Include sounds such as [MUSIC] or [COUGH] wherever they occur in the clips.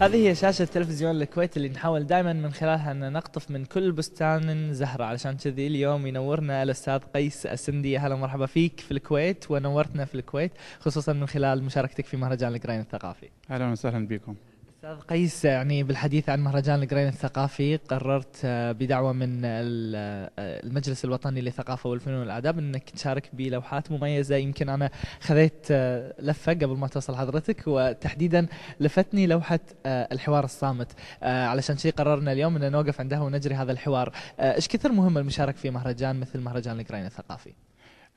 هذه هي شاشة تلفزيون الكويت اللي نحاول دائما من خلالها أن نقطف من كل بستان زهرة علشان كذي اليوم ينورنا الأستاذ قيس السندي أهلا ومرحبا فيك في الكويت ونورتنا في الكويت خصوصا من خلال مشاركتك في مهرجان القرين الثقافي أهلا وسهلا بكم استاذ قيس يعني بالحديث عن مهرجان القرين الثقافي قررت آه، بدعوه من آه، المجلس الوطني للثقافه والفنون والاداب انك تشارك بلوحات مميزه يمكن انا خذيت آه، لفه قبل ما توصل حضرتك وتحديدا لفتني لوحه الحوار الصامت علشان شيء قررنا اليوم ان نوقف عندها ونجري هذا الحوار ايش كثر مهم المشاركه في مهرجان مثل مهرجان القرين الثقافي؟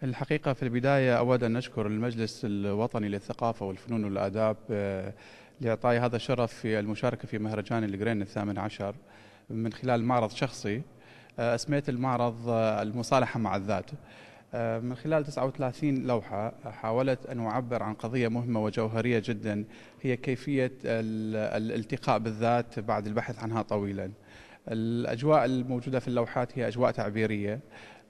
الحقيقة في البداية أود أن أشكر المجلس الوطني للثقافة والفنون والآداب لإعطائي هذا الشرف في المشاركة في مهرجان الجرين الثامن عشر من خلال معرض شخصي آه، أسميت المعرض آه، المصالحة مع الذات آه، من خلال 39 لوحة حاولت أن أعبر عن قضية مهمة وجوهرية جدا هي كيفية الالتقاء بالذات بعد البحث عنها طويلاً الأجواء الموجودة في اللوحات هي أجواء تعبيرية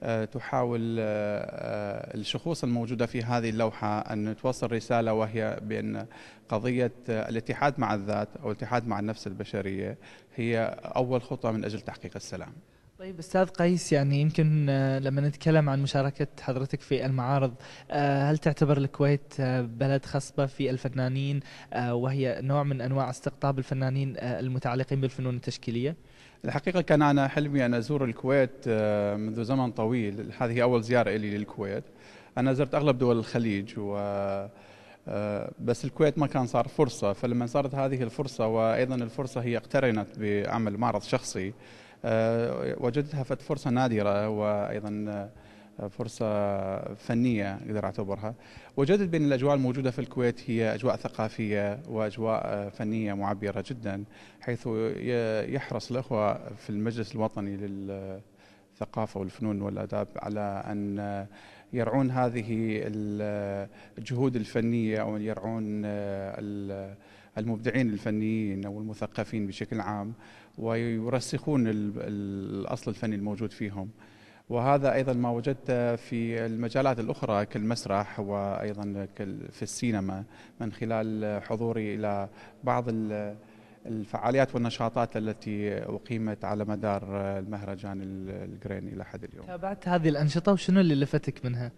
آه، تحاول آه، آه، الشخوص الموجودة في هذه اللوحة أن توصل رسالة وهي بأن قضية الاتحاد مع الذات أو الاتحاد مع النفس البشرية هي أول خطوة من أجل تحقيق السلام طيب استاذ قيس يعني يمكن لما نتكلم عن مشاركه حضرتك في المعارض هل تعتبر الكويت بلد خصبه في الفنانين وهي نوع من انواع استقطاب الفنانين المتعلقين بالفنون التشكيليه؟ الحقيقة كان أنا حلمي أن أزور الكويت آه، منذ زمن طويل هذه أول زيارة إلي للكويت أنا زرت أغلب دول الخليج و آه، آه، بس الكويت ما كان صار فرصة فلما صارت هذه الفرصة وأيضا الفرصة هي اقترنت بعمل معرض شخصي وجدتها فرصة نادرة وأيضا فرصة فنية أقدر أعتبرها وجدت بين الأجواء الموجودة في الكويت هي أجواء ثقافية وأجواء فنية معبرة جدا حيث يحرص الأخوة في المجلس الوطني للثقافة والفنون والآداب على أن يرعون هذه الجهود الفنية أو يرعون المبدعين الفنيين أو المثقفين بشكل عام ويرسخون الأصل الفني الموجود فيهم وهذا ايضا ما وجدت في المجالات الاخرى كالمسرح وايضا في السينما من خلال حضوري الى بعض الفعاليات والنشاطات التي أقيمت على مدار المهرجان الجرين إلى حد اليوم تابعت هذه الأنشطة وشنو اللي لفتك منها؟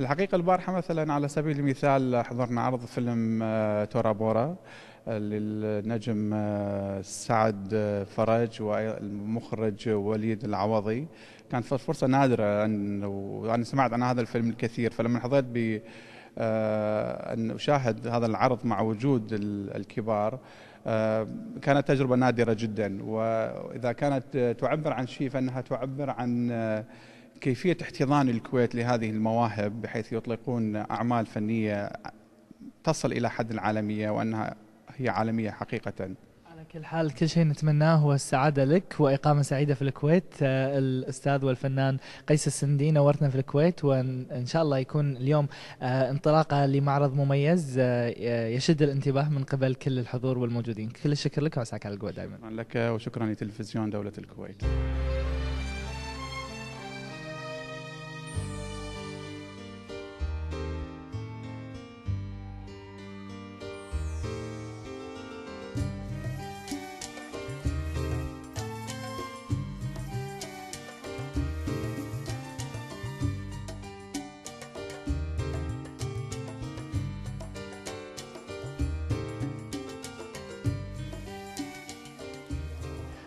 الحقيقة البارحة مثلا على سبيل المثال حضرنا عرض فيلم آه، تورا بورا آه، للنجم آه، سعد فرج والمخرج وليد العوضي كانت فرصة نادرة أن وأنا سمعت عن هذا الفيلم الكثير فلما حظيت ب أن أشاهد هذا العرض مع وجود الكبار كانت تجربة نادرة جدا وإذا كانت تعبر عن شيء فإنها تعبر عن كيفية احتضان الكويت لهذه المواهب بحيث يطلقون أعمال فنية تصل إلى حد العالمية وأنها هي عالمية حقيقة على كل حال كل شيء نتمناه هو السعادة لك وإقامة سعيدة في الكويت آه، الأستاذ والفنان قيس السندي نورتنا في الكويت وإن شاء الله يكون اليوم آه، انطلاقة لمعرض مميز آه، يشد الانتباه من قبل كل الحضور والموجودين كل الشكر لك وعساك على القوة دائما شكرا لك وشكرا لتلفزيون دولة الكويت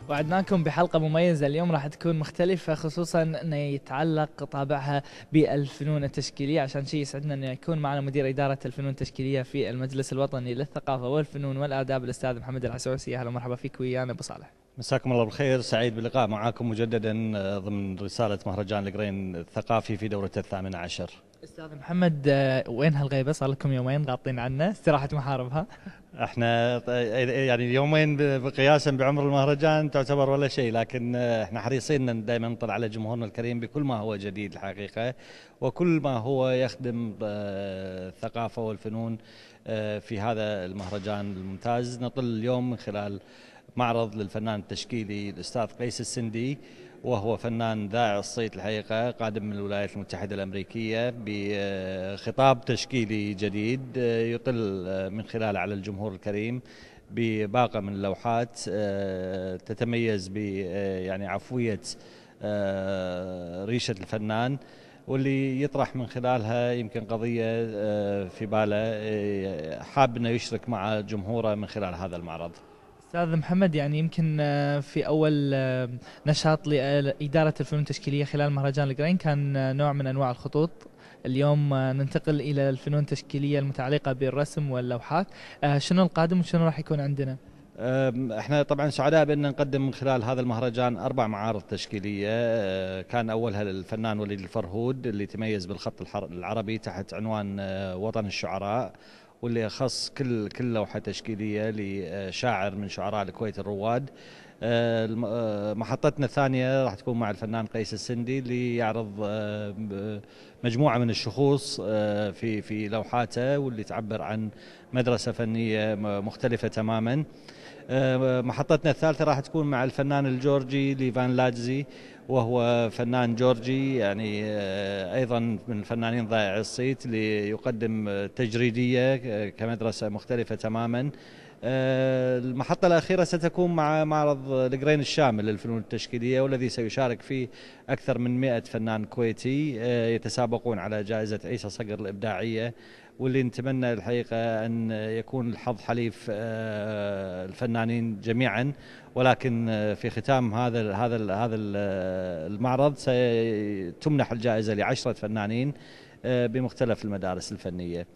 وعدناكم بحلقة مميزة اليوم راح تكون مختلفة خصوصا انه يتعلق طابعها بالفنون التشكيلية عشان شيء يسعدنا انه يكون معنا مدير إدارة الفنون التشكيلية في المجلس الوطني للثقافة والفنون والآداب الأستاذ محمد العسوسي أهلا ومرحبا فيك ويانا أبو صالح مساكم الله بالخير سعيد باللقاء معاكم مجددا آه، ضمن رسالة مهرجان القرين الثقافي في دورته الثامنة عشر استاذ محمد آه، وين هالغيبه صار لكم يومين غاطين عنا استراحه محاربها [LAUGHS] احنا يعني يومين قياسا بعمر المهرجان تعتبر ولا شيء لكن آه، احنا حريصين ان دائما نطلع على جمهورنا الكريم بكل ما هو جديد الحقيقه وكل ما هو يخدم آه، الثقافه والفنون في هذا المهرجان الممتاز نطل اليوم من خلال معرض للفنان التشكيلي الاستاذ قيس السندي وهو فنان ذائع الصيت الحقيقة قادم من الولايات المتحدة الأمريكية بخطاب تشكيلي جديد آه، يطل آه، من خلاله على الجمهور الكريم بباقة من اللوحات آه، تتميز ب يعني عفوية ريشة الفنان واللي يطرح من خلالها يمكن قضية في باله حاب انه يشرك مع جمهوره من خلال هذا المعرض. استاذ محمد يعني يمكن آه، في اول آه، نشاط لاداره الفنون التشكيليه خلال مهرجان الجرين كان آه، نوع من انواع الخطوط اليوم ننتقل الى الفنون التشكيليه المتعلقه بالرسم واللوحات شنو القادم وشنو راح يكون عندنا؟ احنا طبعا سعداء بان نقدم من خلال هذا المهرجان اربع معارض تشكيليه كان اولها الفنان وليد الفرهود اللي تميز بالخط العربي تحت عنوان وطن الشعراء واللي يخص كل كل لوحه تشكيليه لشاعر من شعراء الكويت الرواد آه، آه، محطتنا الثانية راح تكون مع الفنان قيس السندي اللي يعرض آه، مجموعة من الشخوص في في لوحاته واللي تعبر عن مدرسه فنيه مختلفه تماما آه، محطتنا الثالثه راح تكون مع الفنان الجورجي ليفان لادزي وهو فنان جورجي يعني آه، ايضا من الفنانين ضائع الصيت ليقدم تجريديه كمدرسه مختلفه تماما آه، المحطة الأخيرة ستكون مع معرض الجرين الشامل للفنون التشكيلية والذي سيشارك فيه أكثر من 100 فنان كويتي يتسابقون على جائزة عيسى صقر الإبداعية واللي نتمنى الحقيقة أن يكون الحظ حليف آه، الفنانين جميعا ولكن آه، في ختام هذا هذا هذا آه، المعرض ستمنح الجائزة لعشرة فنانين بمختلف المدارس الفنية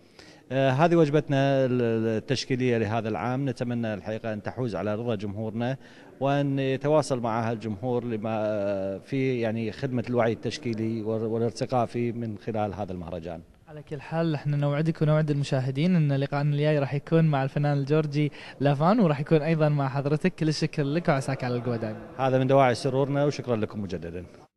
هذه وجبتنا التشكيلية لهذا العام نتمنى الحقيقة أن تحوز على رضا جمهورنا وأن يتواصل معها الجمهور لما في يعني خدمة الوعي التشكيلي والارتقاء فيه من خلال هذا المهرجان على كل حال احنا نوعدك ونوعد المشاهدين ان لقاءنا الجاي راح يكون مع الفنان الجورجي لافان وراح يكون ايضا مع حضرتك كل الشكر لك وعساك على القوه دائما. هذا من دواعي سرورنا وشكرا لكم مجددا.